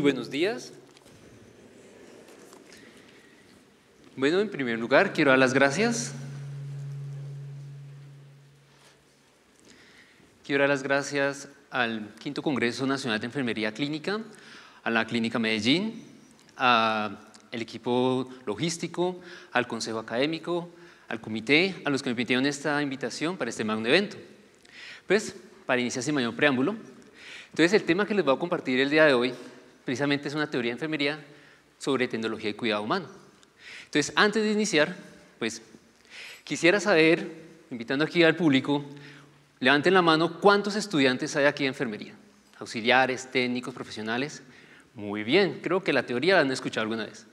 buenos días. Bueno, en primer lugar, quiero dar las gracias. Quiero dar las gracias al Quinto Congreso Nacional de Enfermería Clínica, a la Clínica Medellín, al equipo logístico, al Consejo Académico, al comité, a los que me pidieron esta invitación para este magno evento. Pues, para iniciar sin mayor preámbulo, entonces el tema que les voy a compartir el día de hoy precisamente es una teoría de enfermería sobre tecnología y cuidado humano. Entonces, antes de iniciar, pues quisiera saber, invitando aquí al público, levanten la mano cuántos estudiantes hay aquí de enfermería, auxiliares, técnicos, profesionales. Muy bien, creo que la teoría la han escuchado alguna vez.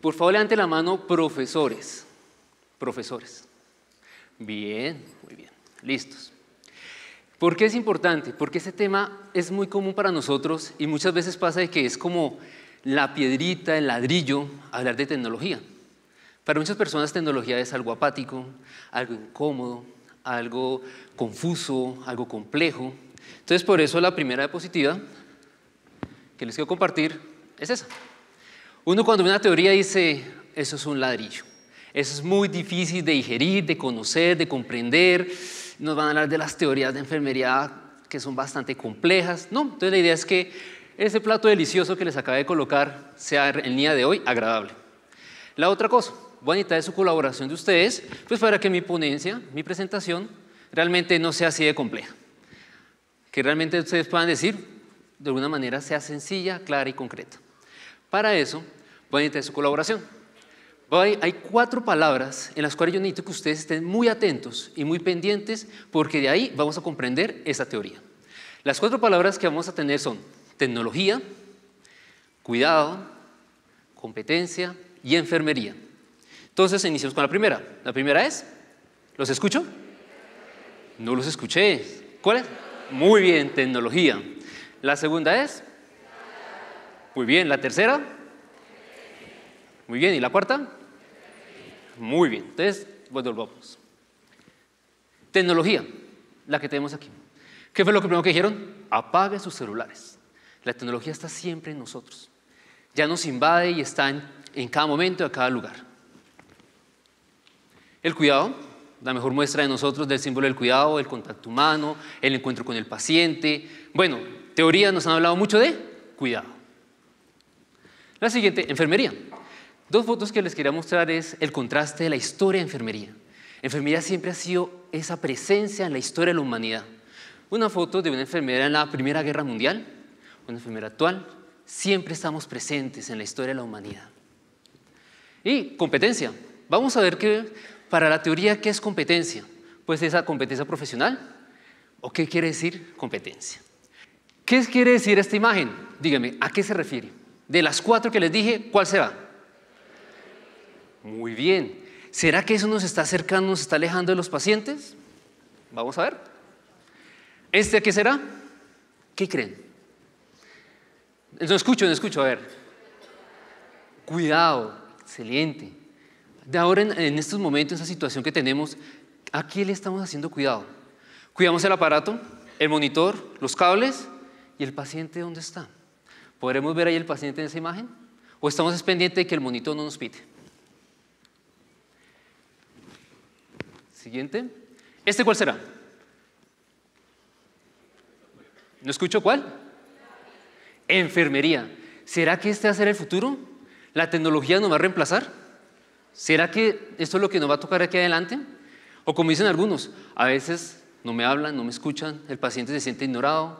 Por favor, levanten la mano profesores, profesores. Bien, muy bien, listos. ¿Por qué es importante? Porque ese tema es muy común para nosotros y muchas veces pasa de que es como la piedrita, el ladrillo, hablar de tecnología. Para muchas personas tecnología es algo apático, algo incómodo, algo confuso, algo complejo. Entonces por eso la primera diapositiva que les quiero compartir es esa. Uno cuando ve una teoría dice, eso es un ladrillo, eso es muy difícil de digerir, de conocer, de comprender nos van a hablar de las teorías de enfermería que son bastante complejas. No, entonces la idea es que ese plato delicioso que les acabé de colocar sea el día de hoy agradable. La otra cosa, voy a necesitar de su colaboración de ustedes, pues para que mi ponencia, mi presentación, realmente no sea así de compleja. Que realmente ustedes puedan decir, de alguna manera, sea sencilla, clara y concreta. Para eso, voy a necesitar su colaboración hay cuatro palabras en las cuales yo necesito que ustedes estén muy atentos y muy pendientes porque de ahí vamos a comprender esa teoría. Las cuatro palabras que vamos a tener son tecnología, cuidado, competencia y enfermería. Entonces iniciamos con la primera. La primera es, ¿los escucho? No los escuché. ¿Cuál es? Muy bien, tecnología. La segunda es, muy bien, la tercera. Muy bien, ¿y la cuarta? Muy bien, entonces pues, volvamos. Tecnología, la que tenemos aquí. ¿Qué fue lo primero que dijeron? Apague sus celulares. La tecnología está siempre en nosotros. Ya nos invade y está en, cada momento y a cada lugar. El cuidado, la mejor muestra de nosotros del símbolo del cuidado, el contacto humano, el encuentro con el paciente. Bueno, teorías nos han hablado mucho de cuidado. La siguiente, enfermería. Dos fotos que les quería mostrar es el contraste de la historia de enfermería. Enfermería siempre ha sido esa presencia en la historia de la humanidad. Una foto de una enfermera en la Primera Guerra Mundial, una enfermera actual, siempre estamos presentes en la historia de la humanidad. Y competencia. Vamos a ver que para la teoría, ¿qué es competencia? Pues esa competencia profesional. ¿O qué quiere decir competencia? ¿Qué quiere decir esta imagen? Dígame, ¿a qué se refiere? De las cuatro que les dije, ¿cuál se va? Muy bien. ¿Será que eso nos está acercando, nos está alejando de los pacientes? Vamos a ver. ¿Este qué será? ¿Qué creen? No escucho, no escucho, a ver. Cuidado, excelente. De ahora en, estos momentos, en esta situación que tenemos, ¿a quién le estamos haciendo cuidado? Cuidamos el aparato, el monitor, los cables y el paciente dónde está. ¿Podremos ver ahí el paciente en esa imagen? ¿O estamos pendientes de que el monitor no nos pite? Siguiente. ¿Este cuál será? ¿No escucho cuál? Enfermería. ¿Será que este va a ser el futuro? ¿La tecnología nos va a reemplazar? ¿Será que esto es lo que nos va a tocar aquí adelante? O como dicen algunos, a veces no me hablan, no me escuchan, el paciente se siente ignorado.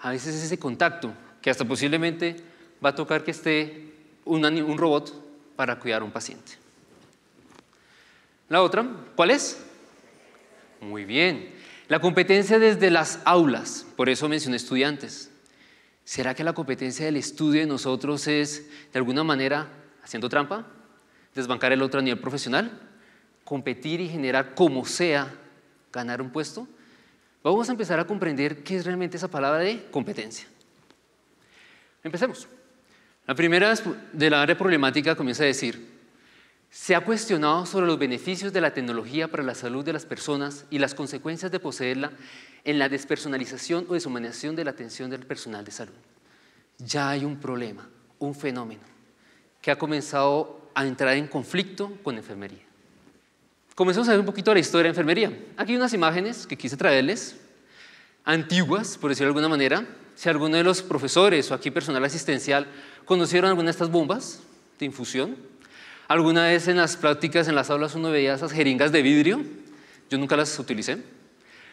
A veces es ese contacto que hasta posiblemente va a tocar que esté un robot para cuidar a un paciente. La otra, ¿cuál es? Muy bien. La competencia desde las aulas, por eso mencioné estudiantes. ¿Será que la competencia del estudio de nosotros es, de alguna manera, haciendo trampa? ¿Desbancar el otro a nivel profesional? ¿Competir y generar como sea ganar un puesto? Vamos a empezar a comprender qué es realmente esa palabra de competencia. Empecemos. La primera de la área problemática comienza a decir, ¿Se ha cuestionado sobre los beneficios de la tecnología para la salud de las personas y las consecuencias de poseerla en la despersonalización o deshumanización de la atención del personal de salud? Ya hay un problema, un fenómeno, que ha comenzado a entrar en conflicto con enfermería. Comencemos a ver un poquito la historia de enfermería. Aquí hay unas imágenes que quise traerles, antiguas, por decirlo de alguna manera. Si alguno de los profesores o aquí personal asistencial conocieron alguna de estas bombas de infusión, Alguna vez en las prácticas, en las aulas, uno veía esas jeringas de vidrio. Yo nunca las utilicé.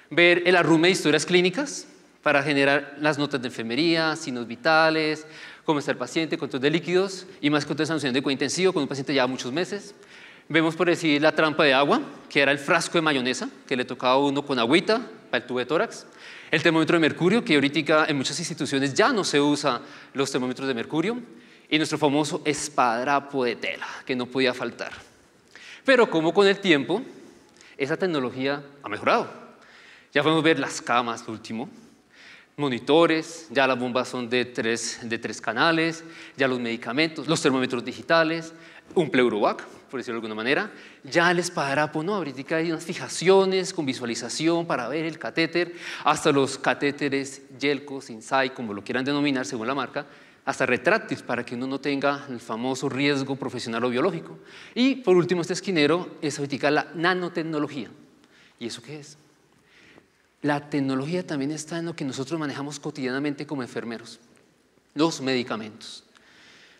Ver el arrume de historias clínicas para generar las notas de enfermería, signos vitales, cómo está el paciente, cuántos de líquidos y más cuántos de sanción de cuidado con un paciente ya muchos meses. Vemos, por decir, la trampa de agua, que era el frasco de mayonesa que le tocaba a uno con agüita para el tubo de tórax. El termómetro de mercurio, que ahorita en muchas instituciones ya no se usa los termómetros de mercurio y nuestro famoso espadrapo de tela, que no podía faltar. Pero como con el tiempo, esa tecnología ha mejorado. Ya podemos ver las camas, lo último, monitores, ya las bombas son de tres, de tres canales, ya los medicamentos, los termómetros digitales, un pleurovac, por decirlo de alguna manera, ya el espadrapo, pues, no, ahorita hay unas fijaciones con visualización para ver el catéter, hasta los catéteres Yelco, Sinsai, como lo quieran denominar según la marca, hasta retractis para que uno no tenga el famoso riesgo profesional o biológico. Y por último, este esquinero es la nanotecnología. ¿Y eso qué es? La tecnología también está en lo que nosotros manejamos cotidianamente como enfermeros, los medicamentos.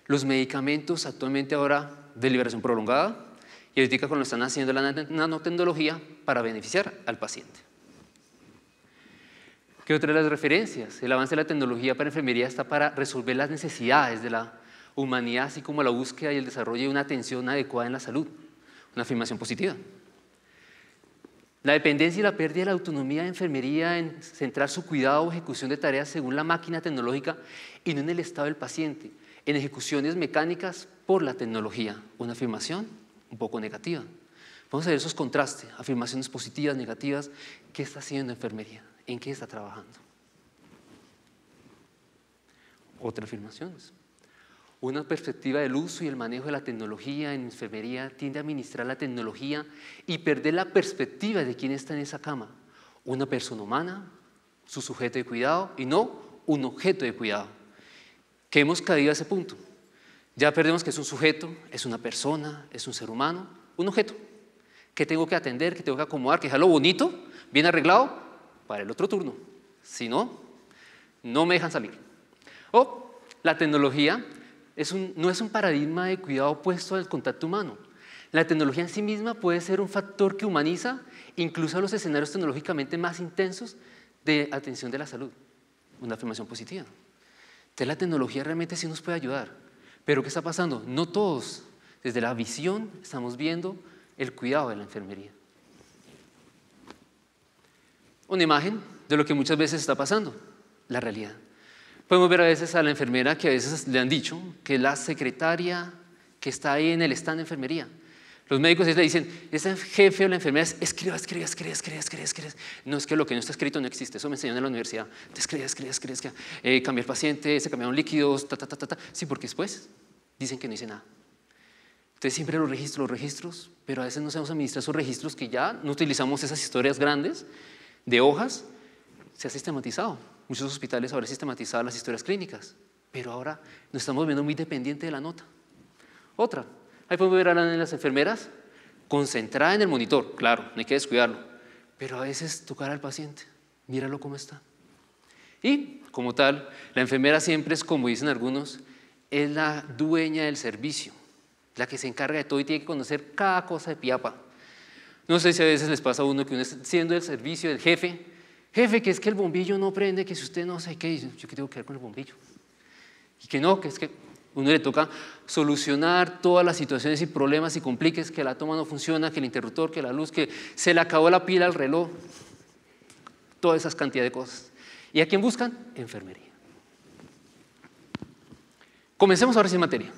Los medicamentos actualmente ahora de liberación prolongada y ahorita con están haciendo la nanotecnología para beneficiar al paciente. ¿Qué otra de las referencias. El avance de la tecnología para enfermería está para resolver las necesidades de la humanidad, así como la búsqueda y el desarrollo de una atención adecuada en la salud. Una afirmación positiva. La dependencia y la pérdida de la autonomía de enfermería en centrar su cuidado o ejecución de tareas según la máquina tecnológica y no en el estado del paciente, en ejecuciones mecánicas por la tecnología. Una afirmación un poco negativa. Vamos a ver esos contrastes, afirmaciones positivas, negativas, qué está haciendo enfermería. ¿En qué está trabajando? Otras afirmaciones. Una perspectiva del uso y el manejo de la tecnología en enfermería tiende a administrar la tecnología y perder la perspectiva de quién está en esa cama. Una persona humana, su sujeto de cuidado y no un objeto de cuidado. Que hemos caído a ese punto. Ya perdemos que es un sujeto, es una persona, es un ser humano, un objeto que tengo que atender, que tengo que acomodar, que es algo bonito, bien arreglado, para el otro turno. Si no, no me dejan salir. O oh, la tecnología es un, no es un paradigma de cuidado opuesto al contacto humano. La tecnología en sí misma puede ser un factor que humaniza incluso a los escenarios tecnológicamente más intensos de atención de la salud. Una afirmación positiva. Entonces la tecnología realmente sí nos puede ayudar. Pero ¿qué está pasando? No todos, desde la visión, estamos viendo el cuidado de la enfermería una imagen de lo que muchas veces está pasando, la realidad. Podemos ver a veces a la enfermera que a veces le han dicho que la secretaria que está ahí en el stand de enfermería. Los médicos le dicen, ese jefe o la enfermera es, escriba, escriba, escriba, escriba, escriba, No es que lo que no está escrito no existe, eso me enseñaron en la universidad. Escriba, escriba, escriba, escriba. Eh, cambiar paciente, se cambiaron líquidos, ta, ta, ta, ta, ta. Sí, porque después dicen que no hice nada. Entonces siempre los registros, los registros, pero a veces no sabemos administrar esos registros que ya no utilizamos esas historias grandes de hojas, se ha sistematizado. Muchos hospitales ahora sistematizado las historias clínicas, pero ahora nos estamos viendo muy dependientes de la nota. Otra, ahí podemos ver a las enfermeras concentrada en el monitor, claro, no hay que descuidarlo, pero a veces tocar al paciente, míralo cómo está. Y, como tal, la enfermera siempre es, como dicen algunos, es la dueña del servicio, la que se encarga de todo y tiene que conocer cada cosa de piapa. No sé si a veces les pasa a uno que uno siendo el servicio del jefe, jefe, que es que el bombillo no prende, que si usted no sabe qué, yo qué tengo que ver con el bombillo. Y que no, que es que uno le toca solucionar todas las situaciones y problemas y compliques, que la toma no funciona, que el interruptor, que la luz, que se le acabó la pila al reloj, todas esas cantidades de cosas. ¿Y a quién buscan? Enfermería. Comencemos ahora sin materia.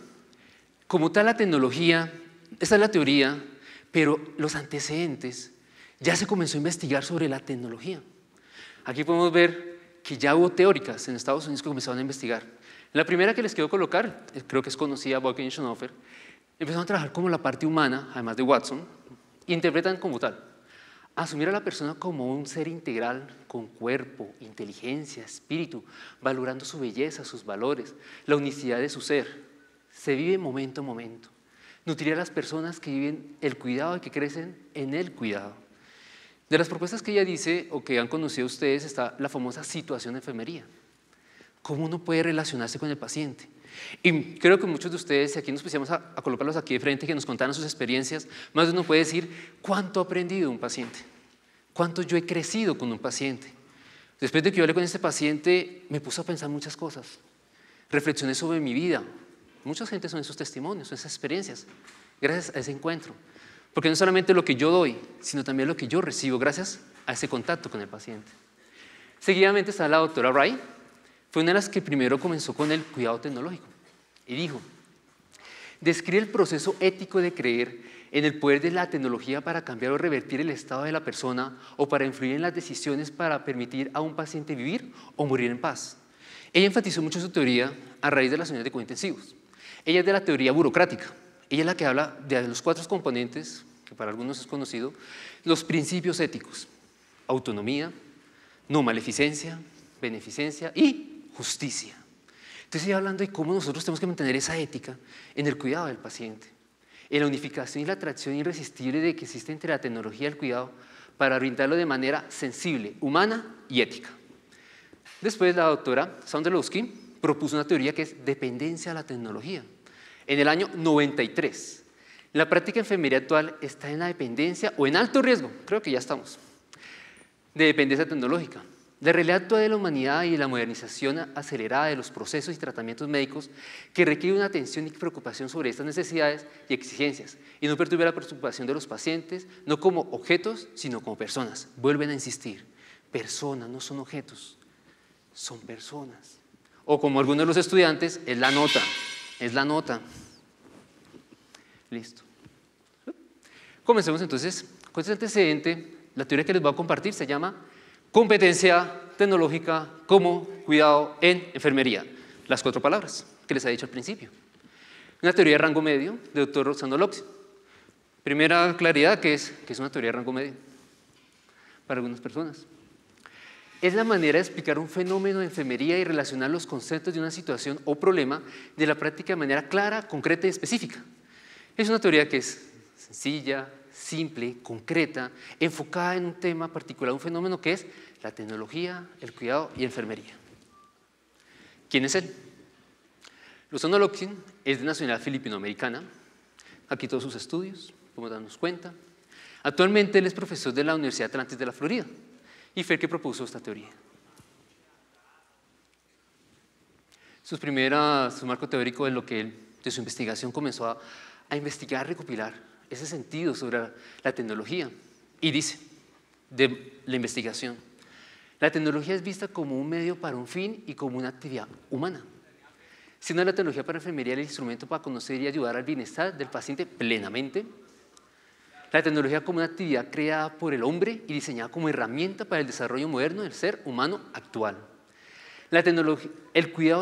Como tal la tecnología, esta es la teoría, pero los antecedentes ya se comenzó a investigar sobre la tecnología. Aquí podemos ver que ya hubo teóricas en Estados Unidos que comenzaron a investigar. La primera que les quiero colocar, eh, creo que es conocida, Bocken y empezaron a trabajar como la parte humana, además de Watson, interpretan como tal. Asumir a la persona como un ser integral, con cuerpo, inteligencia, espíritu, valorando su belleza, sus valores, la unicidad de su ser. Se vive momento a momento nutrir a las personas que viven el cuidado y que crecen en el cuidado. De las propuestas que ella dice o que han conocido ustedes está la famosa situación de enfermería. ¿Cómo uno puede relacionarse con el paciente? Y creo que muchos de ustedes, si aquí nos pusiéramos a, a, colocarlos aquí de frente, que nos contaran sus experiencias, más de uno puede decir cuánto ha aprendido un paciente, cuánto yo he crecido con un paciente. Después de que yo hablé con este paciente, me puso a pensar muchas cosas. Reflexioné sobre mi vida, Mucha gente son esos testimonios, son esas experiencias, gracias a ese encuentro. Porque no solamente lo que yo doy, sino también lo que yo recibo gracias a ese contacto con el paciente. Seguidamente está la doctora Wright, fue una de las que primero comenzó con el cuidado tecnológico y dijo, describe el proceso ético de creer en el poder de la tecnología para cambiar o revertir el estado de la persona o para influir en las decisiones para permitir a un paciente vivir o morir en paz. Ella enfatizó mucho su teoría a raíz de las unidades de intensivos. Ella es de la teoría burocrática. Ella es la que habla de los cuatro componentes, que para algunos es conocido, los principios éticos. Autonomía, no maleficencia, beneficencia y justicia. Entonces ella hablando de cómo nosotros tenemos que mantener esa ética en el cuidado del paciente, en la unificación y la atracción irresistible de que existe entre la tecnología y el cuidado para orientarlo de manera sensible, humana y ética. Después la doctora Lowski propuso una teoría que es dependencia a la tecnología. En el año 93, la práctica de enfermería actual está en la dependencia o en alto riesgo, creo que ya estamos, de dependencia tecnológica. La realidad actual de la humanidad y la modernización acelerada de los procesos y tratamientos médicos que requiere una atención y preocupación sobre estas necesidades y exigencias y no perturbe la preocupación de los pacientes, no como objetos, sino como personas. Vuelven a insistir, personas no son objetos, son personas o como algunos de los estudiantes, es la nota, es la nota. Listo. Comencemos entonces con este antecedente. La teoría que les voy a compartir se llama competencia tecnológica como cuidado en enfermería. Las cuatro palabras que les he dicho al principio. Una teoría de rango medio de doctor Roxano López. Primera claridad que es que es una teoría de rango medio para algunas personas es la manera de explicar un fenómeno de enfermería y relacionar los conceptos de una situación o problema de la práctica de manera clara, concreta y específica. Es una teoría que es sencilla, simple, concreta, enfocada en un tema particular, un fenómeno que es la tecnología, el cuidado y enfermería. ¿Quién es él? Luzano Oloksin es de nacionalidad filipinoamericana. Aquí todos sus estudios, como darnos cuenta. Actualmente él es profesor de la Universidad Atlantis de la Florida y fue el que propuso esta teoría. Sus primeras, su marco teórico de lo que él, de su investigación comenzó a, a investigar, recopilar ese sentido sobre la, la tecnología. Y dice, de la investigación, la tecnología es vista como un medio para un fin y como una actividad humana, siendo la tecnología para enfermería el instrumento para conocer y ayudar al bienestar del paciente plenamente la tecnología como una actividad creada por el hombre y diseñada como herramienta para el desarrollo moderno del ser humano actual. el, estudio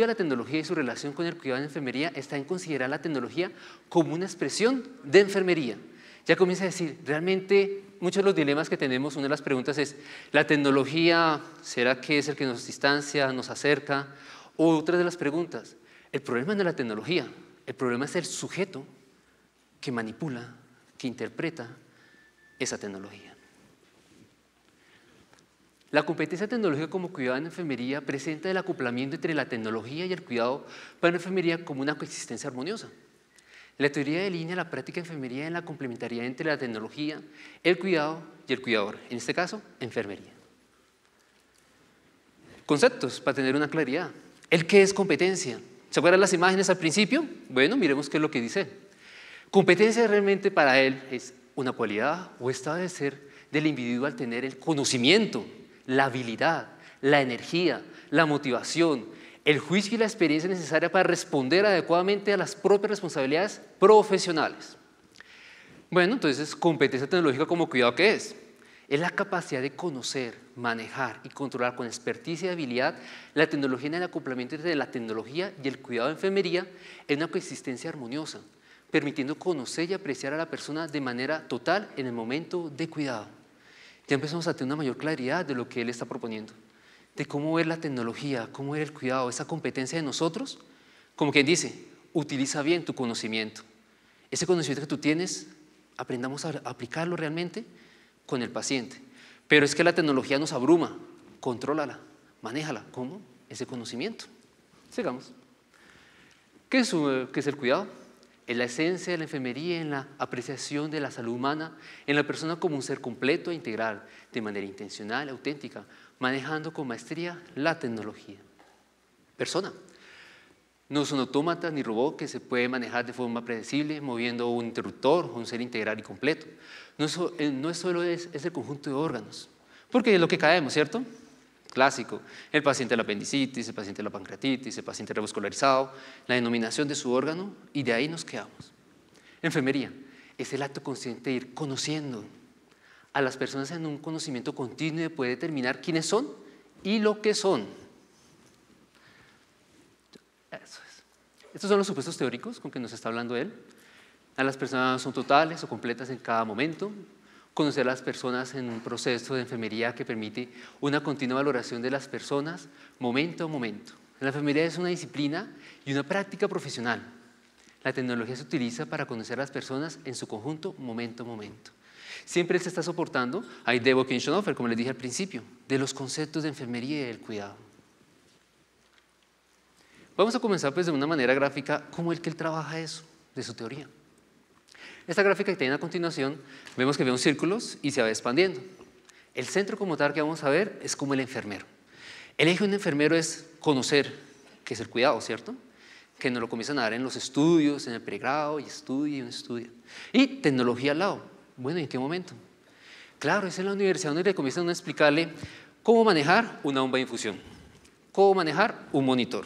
de la tecnología y su relación con el cuidado de la enfermería está en considerar la tecnología como una expresión de enfermería. Ya comienza a decir, realmente muchos de los dilemas que tenemos, una de las preguntas es, ¿la tecnología será que es el que nos distancia, nos acerca? O otra de las preguntas, el problema no es la tecnología, el problema es el sujeto que manipula interpreta esa tecnología. La competencia tecnológica como cuidado en enfermería presenta el acoplamiento entre la tecnología y el cuidado para la enfermería como una coexistencia armoniosa. La teoría delinea la práctica enfermería en la complementariedad entre la tecnología, el cuidado y el cuidador, en este caso, enfermería. Conceptos para tener una claridad. ¿El qué es competencia? ¿Se acuerdan las imágenes al principio? Bueno, miremos qué es lo que dice. Competencia realmente para él es una cualidad o estado de ser del individuo al tener el conocimiento, la habilidad, la energía, la motivación, el juicio y la experiencia necesaria para responder adecuadamente a las propias responsabilidades profesionales. Bueno, entonces, competencia tecnológica como cuidado que es. Es la capacidad de conocer, manejar y controlar con experticia y habilidad la tecnología en el acoplamiento entre la tecnología y el cuidado de enfermería en una coexistencia armoniosa, permitiendo conocer y apreciar a la persona de manera total en el momento de cuidado. Ya empezamos a tener una mayor claridad de lo que él está proponiendo, de cómo ver la tecnología, cómo ver el cuidado, esa competencia de nosotros, como quien dice, utiliza bien tu conocimiento. Ese conocimiento que tú tienes, aprendamos a aplicarlo realmente con el paciente. Pero es que la tecnología nos abruma, contrólala, manéjala. ¿Cómo? Ese conocimiento. Sigamos. ¿Qué es, qué es el cuidado? en la esencia de la enfermería, en la apreciación de la salud humana, en la persona como un ser completo e integral, de manera intencional, auténtica, manejando con maestría la tecnología. Persona. No son autómatas ni robots que se pueden manejar de forma predecible moviendo un interruptor o un ser integral y completo. Eh, no, es, solo es, es el conjunto de órganos, porque es lo que caemos, ¿cierto? clásico, el paciente de la apendicitis, el paciente de la pancreatitis, el paciente revascularizado, la denominación de su órgano y de ahí nos quedamos. Enfermería es el acto consciente de ir conociendo a las personas en un conocimiento continuo y puede determinar quiénes son y lo que son. Estos son los supuestos teóricos con que nos está hablando él. A las personas son totales o completas en cada momento, conocer a las personas en un proceso de enfermería que permite una continua valoración de las personas momento a momento. La enfermería es una disciplina y una práctica profesional. La tecnología se utiliza para conocer a las personas en su conjunto momento a momento. Siempre se está soportando, hay Debo offer, como les dije al principio, de los conceptos de enfermería y del cuidado. Vamos a comenzar pues de una manera gráfica cómo es que él trabaja eso, de su teoría. Esta gráfica que tiene a continuación, vemos que ve círculos y se va expandiendo. El centro como tal que vamos a ver es como el enfermero. El eje de un enfermero es conocer, que es el cuidado, ¿cierto? Que nos lo comienzan a dar en los estudios, en el pregrado, y estudia y estudia. Y tecnología al lado. Bueno, ¿en qué momento? Claro, es en la universidad donde le comienzan a explicarle cómo manejar una bomba de infusión, cómo manejar un monitor,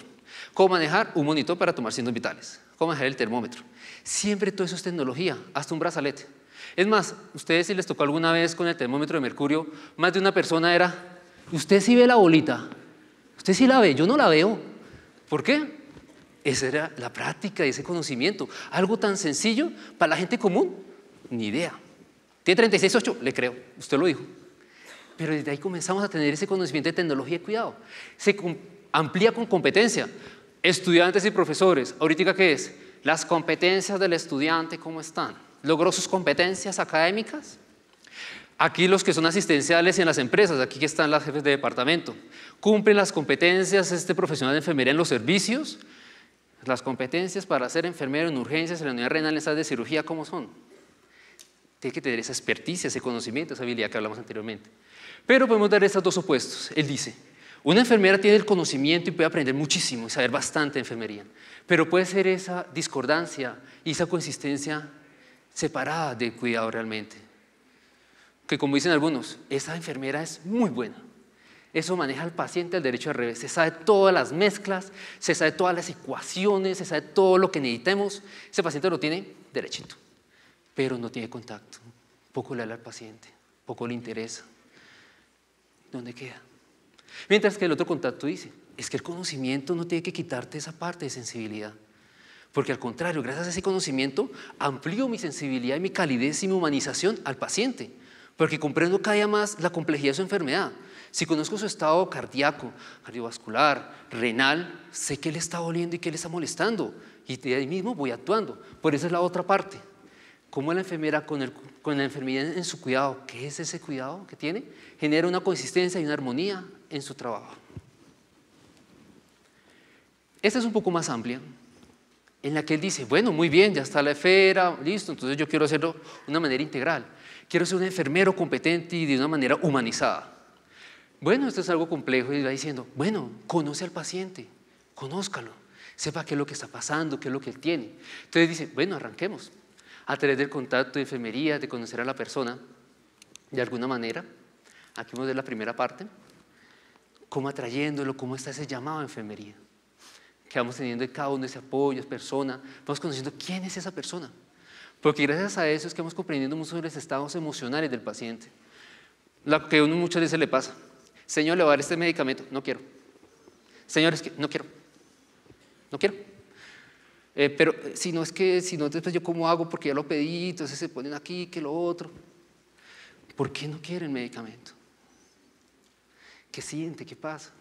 cómo manejar un monitor para tomar signos vitales, ¿Cómo manejar el termómetro? Siempre todo eso es tecnología, hasta un brazalete. Es más, ustedes si les tocó alguna vez con el termómetro de mercurio, más de una persona era, usted sí ve la bolita, usted sí la ve, yo no la veo. ¿Por qué? Esa era la práctica y ese conocimiento. Algo tan sencillo para la gente común, ni idea. Tiene 36.8, le creo, usted lo dijo. Pero desde ahí comenzamos a tener ese conocimiento de tecnología y cuidado. Se amplía con competencia. Estudiantes y profesores, ahorita qué es? Las competencias del estudiante, ¿cómo están? ¿Logró sus competencias académicas? Aquí los que son asistenciales en las empresas, aquí que están las jefes de departamento. ¿Cumplen las competencias este profesional de enfermería en los servicios? Las competencias para ser enfermero en urgencias, en la unidad renal, en estas de cirugía, ¿cómo son? Tiene que tener esa experticia, ese conocimiento, esa habilidad que hablamos anteriormente. Pero podemos dar estos dos opuestos. Él dice, una enfermera tiene el conocimiento y puede aprender muchísimo y saber bastante enfermería, pero puede ser esa discordancia y esa consistencia separada del cuidado realmente. Que como dicen algunos, esa enfermera es muy buena. Eso maneja al paciente al derecho al revés. Se sabe todas las mezclas, se sabe todas las ecuaciones, se sabe todo lo que necesitemos. Ese paciente lo tiene derechito, pero no tiene contacto. Poco le habla al paciente, poco le interesa. ¿Dónde queda? Mientras que el otro contacto dice, es que el conocimiento no tiene que quitarte esa parte de sensibilidad. Porque al contrario, gracias a ese conocimiento amplío mi sensibilidad y mi calidez y mi humanización al paciente. Porque comprendo cada día más la complejidad de su enfermedad. Si conozco su estado cardíaco, cardiovascular, renal, sé qué le está doliendo y qué le está molestando. Y de ahí mismo voy actuando. Por eso es la otra parte. ¿Cómo la enfermera con, el, con la enfermedad en su cuidado, ¿qué es ese cuidado que tiene? Genera una consistencia y una armonía en su trabajo. Esta es un poco más amplia, en la que él dice, bueno, muy bien, ya está la esfera, listo, entonces yo quiero hacerlo de una manera integral. Quiero ser un enfermero competente y de una manera humanizada. Bueno, esto es algo complejo y va diciendo, bueno, conoce al paciente, conózcalo, sepa qué es lo que está pasando, qué es lo que él tiene. Entonces dice, bueno, arranquemos. A través del contacto de enfermería, de conocer a la persona, de alguna manera, aquí vamos a ver la primera parte cómo atrayéndolo, cómo está ese llamado a enfermería. Que vamos teniendo de cada uno ese apoyo, esa persona, vamos conociendo quién es esa persona. Porque gracias a eso es que vamos comprendiendo mucho de los estados emocionales del paciente. Lo que a uno muchas veces le pasa. Señor, le voy a dar este medicamento. No quiero. Señor, es que no quiero. No quiero. Eh, pero eh, si no es que, si no, después yo cómo hago porque ya lo pedí, entonces se ponen aquí, que lo otro. ¿Por qué no el medicamento? ¿Qué siente? ¿Qué pasa?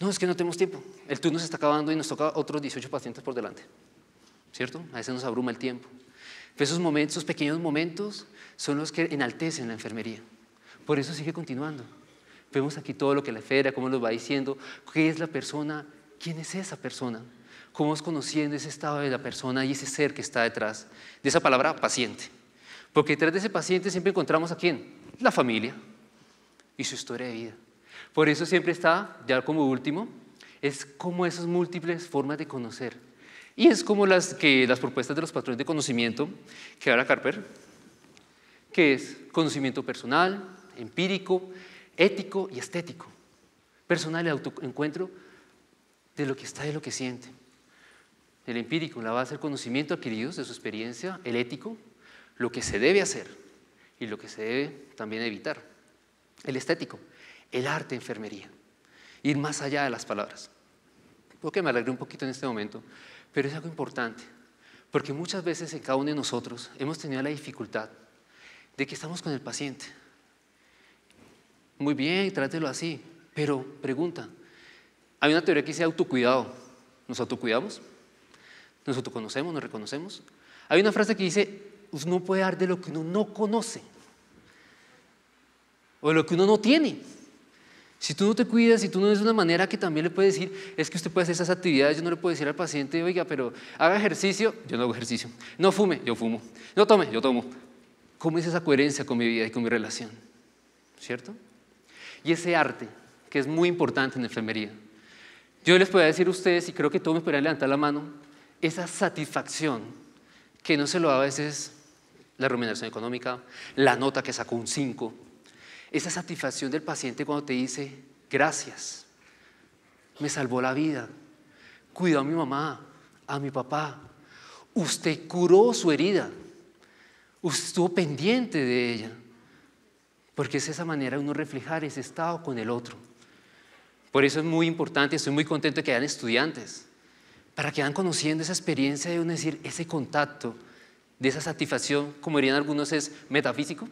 No, es que no tenemos tiempo. El turno se está acabando y nos toca otros 18 pacientes por delante. ¿Cierto? A veces nos abruma el tiempo. Pero esos momentos, esos pequeños momentos, son los que enaltecen la enfermería. Por eso sigue continuando. Vemos aquí todo lo que la federa, cómo nos va diciendo, qué es la persona, quién es esa persona, cómo es conociendo ese estado de la persona y ese ser que está detrás de esa palabra paciente. Porque detrás de ese paciente siempre encontramos a quién? La familia y su historia de vida. Por eso siempre está, ya como último, es como esas múltiples formas de conocer. Y es como las, que, las propuestas de los patrones de conocimiento que habla Carper, que es conocimiento personal, empírico, ético y estético. Personal y autoencuentro de lo que está de lo que siente. El empírico, la base del conocimiento adquirido de su experiencia, el ético, lo que se debe hacer y lo que se debe también evitar. El estético, el arte de enfermería, ir más allá de las palabras. porque que me alegré un poquito en este momento, pero es algo importante, porque muchas veces en cada uno de nosotros hemos tenido la dificultad de que estamos con el paciente. Muy bien, trátelo así, pero pregunta. Hay una teoría que dice autocuidado. ¿Nos autocuidamos? ¿Nos autoconocemos? ¿Nos reconocemos? Hay una frase que dice, uno pues puede dar de lo que uno no conoce o de lo que uno no tiene. Si tú no te cuidas, si tú no es una manera que también le puedes decir, es que usted puede hacer esas actividades, yo no le puedo decir al paciente, oiga, pero haga ejercicio, yo no hago ejercicio. No fume, yo fumo. No tome, yo tomo. ¿Cómo es esa coherencia con mi vida y con mi relación? ¿Cierto? Y ese arte, que es muy importante en enfermería. Yo les puedo decir a ustedes, y creo que todos me podrían levantar la mano, esa satisfacción que no se lo da a veces la remuneración económica, la nota que sacó un 5, esa satisfacción del paciente cuando te dice, gracias, me salvó la vida, cuidó a mi mamá, a mi papá, usted curó su herida, usted estuvo pendiente de ella, porque es esa manera de uno reflejar ese estado con el otro. Por eso es muy importante, estoy muy contento de que hayan estudiantes, para que van conociendo esa experiencia de uno decir, ese contacto, de esa satisfacción, como dirían algunos, es metafísico,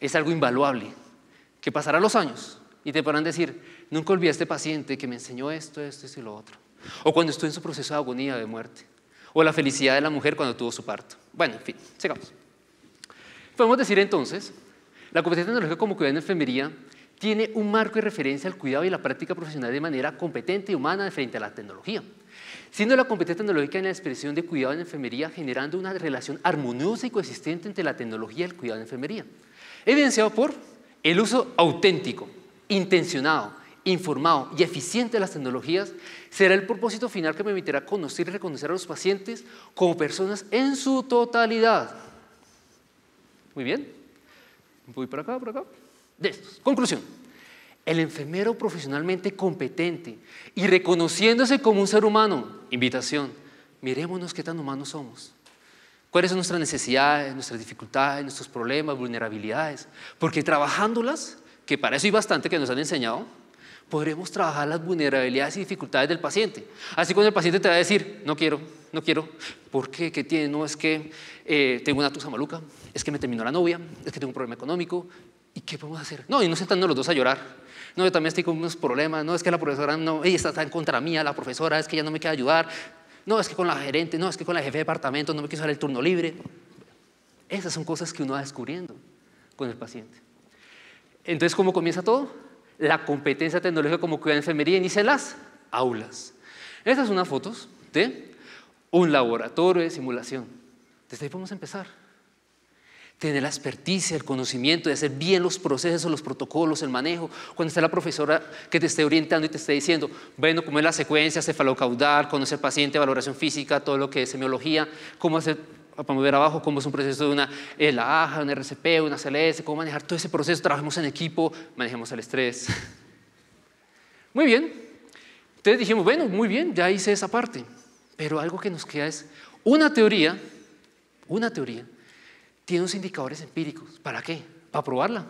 es algo invaluable que pasarán los años y te podrán decir, nunca olvidé a este paciente que me enseñó esto, esto, y lo otro. O cuando estuve en su proceso de agonía de muerte. O la felicidad de la mujer cuando tuvo su parto. Bueno, en fin, sigamos. Podemos decir entonces, la competencia tecnológica como cuidado en enfermería tiene un marco de referencia al cuidado y la práctica profesional de manera competente y humana frente a la tecnología, siendo la competencia tecnológica en la expresión de cuidado en enfermería generando una relación armoniosa y coexistente entre la tecnología y el cuidado en enfermería, evidenciado por el uso auténtico, intencionado, informado y eficiente de las tecnologías será el propósito final que me permitirá conocer y reconocer a los pacientes como personas en su totalidad. Muy bien. Voy para acá, por acá. De estos. Conclusión. El enfermero profesionalmente competente y reconociéndose como un ser humano, invitación, miremonos qué tan humanos somos cuáles son nuestras necesidades, nuestras dificultades, nuestros problemas, vulnerabilidades. Porque trabajándolas, que para eso hay bastante que nos han enseñado, podremos trabajar las vulnerabilidades y dificultades del paciente. Así cuando el paciente te va a decir, no quiero, no quiero, ¿por qué? ¿Qué tiene? No, es que eh, tengo una tusa maluca, es que me terminó la novia, es que tengo un problema económico, ¿y qué podemos hacer? No, y no se los dos a llorar. No, yo también estoy con unos problemas, no, es que la profesora no, ella está, está en contra mía, la profesora, es que ella no me quiere ayudar. No, es que con la gerente, no, es que con la jefe de departamento no me quiso dar el turno libre. Esas son cosas que uno va descubriendo con el paciente. Entonces, ¿cómo comienza todo? La competencia tecnológica como cuidado de enfermería inicia las aulas. Estas son unas fotos de un laboratorio de simulación. Desde ahí podemos empezar tener la experticia, el conocimiento de hacer bien los procesos, los protocolos, el manejo. Cuando está la profesora que te esté orientando y te esté diciendo, bueno, cómo es la secuencia, cefalocaudal, conocer paciente, valoración física, todo lo que es semiología, cómo hacer para mover abajo, cómo es un proceso de una aja, eh, una RCP, una CLS, cómo manejar todo ese proceso, trabajemos en equipo, manejemos el estrés. Muy bien. Entonces dijimos, bueno, muy bien, ya hice esa parte. Pero algo que nos queda es una teoría, una teoría tiene unos indicadores empíricos. ¿Para qué? Para probarla.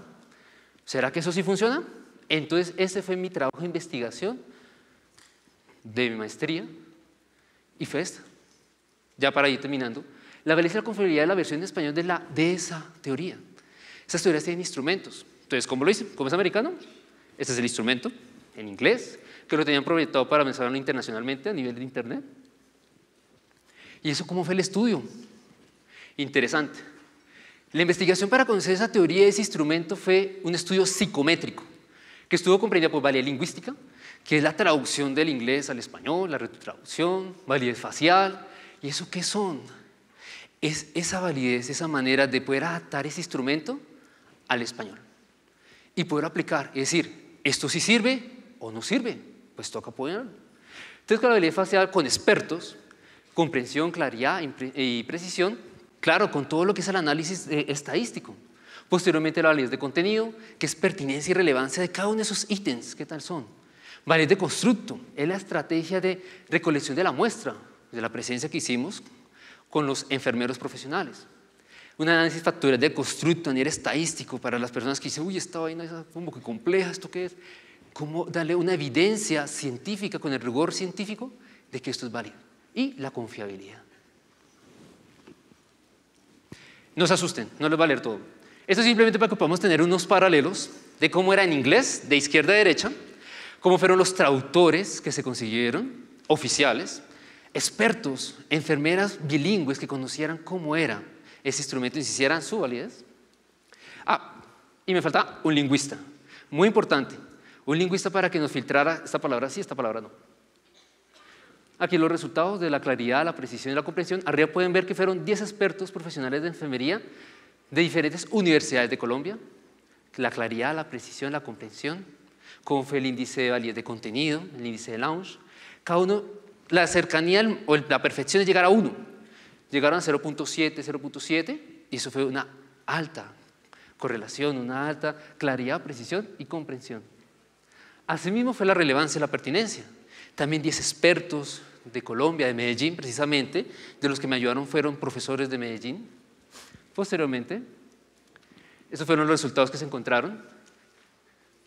¿Será que eso sí funciona? Entonces, ese fue mi trabajo de investigación de mi maestría y fue esta, Ya para ir terminando, la validez de la confiabilidad de la versión en español de, la, de esa teoría. Esas teorías tienen instrumentos. Entonces, ¿cómo lo hice? ¿Cómo es americano, este es el instrumento en inglés, que lo tenían proyectado para mencionarlo internacionalmente a nivel de Internet. ¿Y eso cómo fue el estudio? Interesante. La investigación para conocer esa teoría de ese instrumento fue un estudio psicométrico, que estuvo comprendida por validez lingüística, que es la traducción del inglés al español, la retrotraducción, validez facial. ¿Y eso qué son? Es esa validez, esa manera de poder adaptar ese instrumento al español y poder aplicar y decir, esto sí sirve o no sirve, pues toca poder. Entonces, con la validez facial, con expertos, comprensión, claridad y precisión, Claro, con todo lo que es el análisis eh, estadístico. Posteriormente, la validez de contenido, que es pertinencia y relevancia de cada uno de esos ítems. ¿Qué tal son? Validez de constructo, es la estrategia de recolección de la muestra, de la presencia que hicimos con los enfermeros profesionales. Un análisis factorial de constructo a nivel estadístico para las personas que dicen, uy, esta vaina es como que compleja, ¿esto qué es? ¿Cómo darle una evidencia científica con el rigor científico de que esto es válido? Y la confiabilidad. No se asusten, no les va a leer todo. Esto es simplemente para que podamos tener unos paralelos de cómo era en inglés, de izquierda a derecha, cómo fueron los traductores que se consiguieron, oficiales, expertos, enfermeras bilingües que conocieran cómo era ese instrumento y se hicieran su validez. Ah, y me falta un lingüista, muy importante, un lingüista para que nos filtrara esta palabra sí, esta palabra no. Aquí los resultados de la claridad, la precisión y la comprensión. Arriba pueden ver que fueron 10 expertos profesionales de enfermería de diferentes universidades de Colombia. La claridad, la precisión, la comprensión. Cómo fue el índice de validez de contenido, el índice de launch. Cada uno, la cercanía o la perfección es llegar a uno. Llegaron a 0.7, 0.7 y eso fue una alta correlación, una alta claridad, precisión y comprensión. Asimismo fue la relevancia y la pertinencia. También 10 expertos, de Colombia, de Medellín precisamente, de los que me ayudaron fueron profesores de Medellín. Posteriormente, esos fueron los resultados que se encontraron.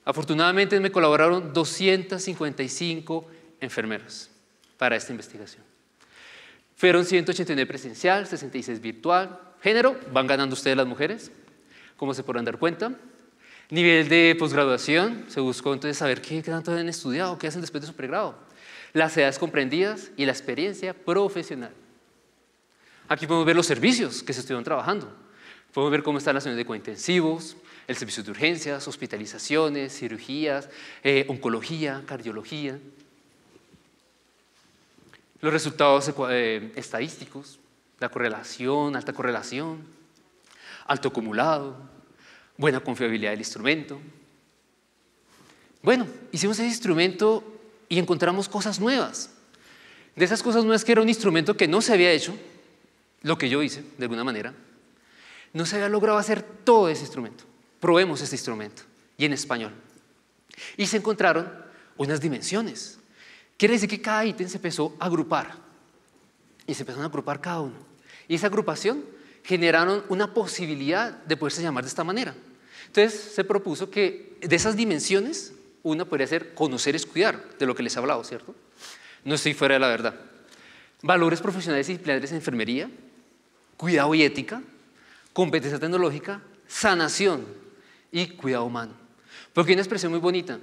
Afortunadamente me colaboraron 255 enfermeras para esta investigación. Fueron 189 presencial, 66 virtual. Género, van ganando ustedes las mujeres, como se podrán dar cuenta. Nivel de posgraduación, se buscó entonces saber qué tanto han estudiado, qué hacen después de su pregrado las edades comprendidas y la experiencia profesional. Aquí podemos ver los servicios que se estuvieron trabajando. Podemos ver cómo están las unidades de cointensivos, el servicio de urgencias, hospitalizaciones, cirugías, eh, oncología, cardiología. Los resultados eh, estadísticos, la correlación, alta correlación, alto acumulado, buena confiabilidad del instrumento. Bueno, hicimos ese instrumento y encontramos cosas nuevas. De esas cosas nuevas que era un instrumento que no se había hecho, lo que yo hice, de alguna manera, no se había logrado hacer todo ese instrumento. Probemos este instrumento, y en español. Y se encontraron unas dimensiones. Quiere decir que cada ítem se empezó a agrupar, y se empezaron a agrupar cada uno. Y esa agrupación generaron una posibilidad de poderse llamar de esta manera. Entonces se propuso que de esas dimensiones una podría ser conocer es cuidar, de lo que les he hablado, ¿cierto? No estoy fuera de la verdad. Valores profesionales y disciplinares en enfermería, cuidado y ética, competencia tecnológica, sanación y cuidado humano. Porque hay una expresión muy bonita,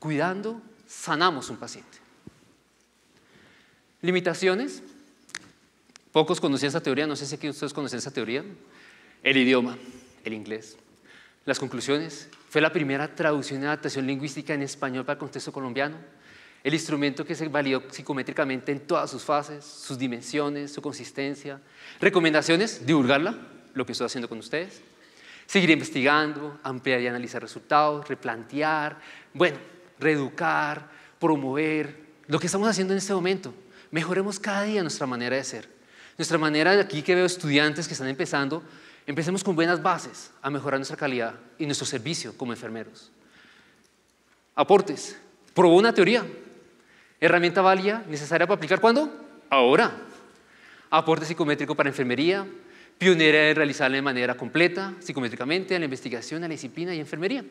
cuidando sanamos un paciente. Limitaciones, pocos conocían esa teoría, no sé si ustedes conocen esa teoría, el idioma, el inglés, las conclusiones, fue la primera traducción y adaptación lingüística en español para el contexto colombiano. El instrumento que se validó psicométricamente en todas sus fases, sus dimensiones, su consistencia. Recomendaciones, divulgarla, lo que estoy haciendo con ustedes. Seguir investigando, ampliar y analizar resultados, replantear, bueno, reeducar, promover. Lo que estamos haciendo en este momento, mejoremos cada día nuestra manera de ser. Nuestra manera de aquí que veo estudiantes que están empezando, Empecemos con buenas bases a mejorar nuestra calidad y nuestro servicio como enfermeros. Aportes. Probó una teoría. Herramienta válida, necesaria para aplicar cuándo? Ahora. Aporte psicométrico para enfermería. Pionera en realizarla de manera completa, psicométricamente, a la investigación, a la disciplina y enfermería.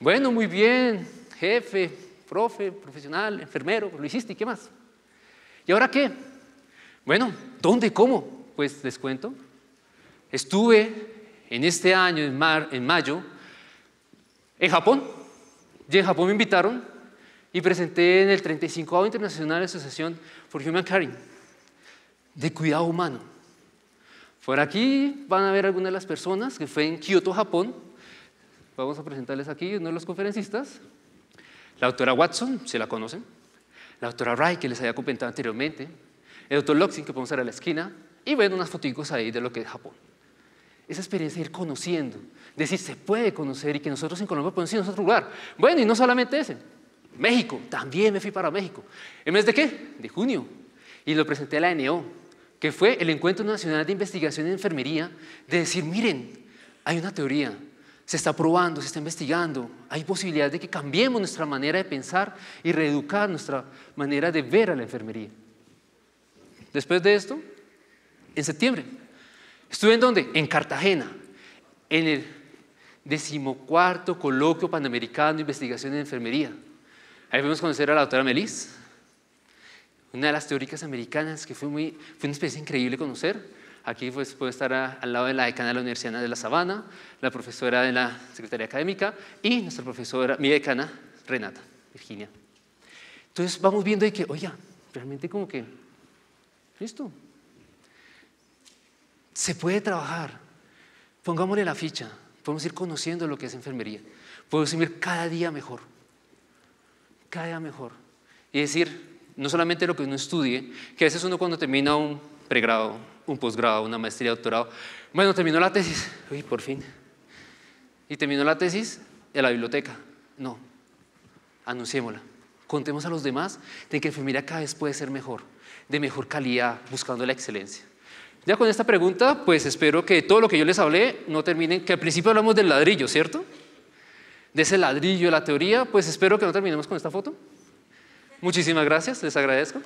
Bueno, muy bien, jefe, profe, profesional, enfermero, lo hiciste, ¿y qué más? ¿Y ahora qué? Bueno, ¿dónde? ¿Cómo? Pues les cuento. Estuve en este año, en, mayo, en Japón. Y en Japón me invitaron y presenté en el 35 Internacional Asociación for Human Caring de cuidado humano. Fuera aquí van a ver algunas de las personas que fue en Kyoto, Japón. Vamos a presentarles aquí uno de los conferencistas. La doctora Watson, si la conocen. La doctora Wright, que les había comentado anteriormente. El doctor Loxing, que podemos ver a la esquina. Y ven unas fotitos ahí de lo que es Japón esa experiencia ir conociendo, decir, se puede conocer y que nosotros en Colombia podemos ir a otro lugar. Bueno, y no solamente ese, México, también me fui para México. ¿En mes de qué? De junio. Y lo presenté a la NO, que fue el Encuentro Nacional de Investigación en Enfermería, de decir, miren, hay una teoría, se está probando, se está investigando, hay posibilidad de que cambiemos nuestra manera de pensar y reeducar nuestra manera de ver a la enfermería. Después de esto, en septiembre ¿Estuve en dónde? En Cartagena, en el decimocuarto coloquio panamericano de investigación en enfermería. Ahí fuimos a conocer a la doctora Melis, una de las teóricas americanas que fue, muy, fue una experiencia increíble conocer. Aquí pues, puedo estar al lado de la decana de la Universidad de La Sabana, la profesora de la Secretaría Académica y nuestra profesora, mi decana, Renata, Virginia. Entonces vamos viendo y que, oiga, realmente como que, listo, se puede trabajar. Pongámosle la ficha. Podemos ir conociendo lo que es enfermería. Podemos ir cada día mejor. Cada día mejor. Y decir, no solamente lo que uno estudie, que a veces uno cuando termina un pregrado, un posgrado, una maestría, doctorado, bueno, terminó la tesis. Uy, por fin. Y terminó la tesis en la biblioteca. No. Anunciémosla. Contemos a los demás de que enfermería cada vez puede ser mejor, de mejor calidad, buscando la excelencia. Ya con esta pregunta, pues espero que todo lo que yo les hablé no terminen, que al principio hablamos del ladrillo, ¿cierto? De ese ladrillo de la teoría, pues espero que no terminemos con esta foto. Muchísimas gracias, les agradezco.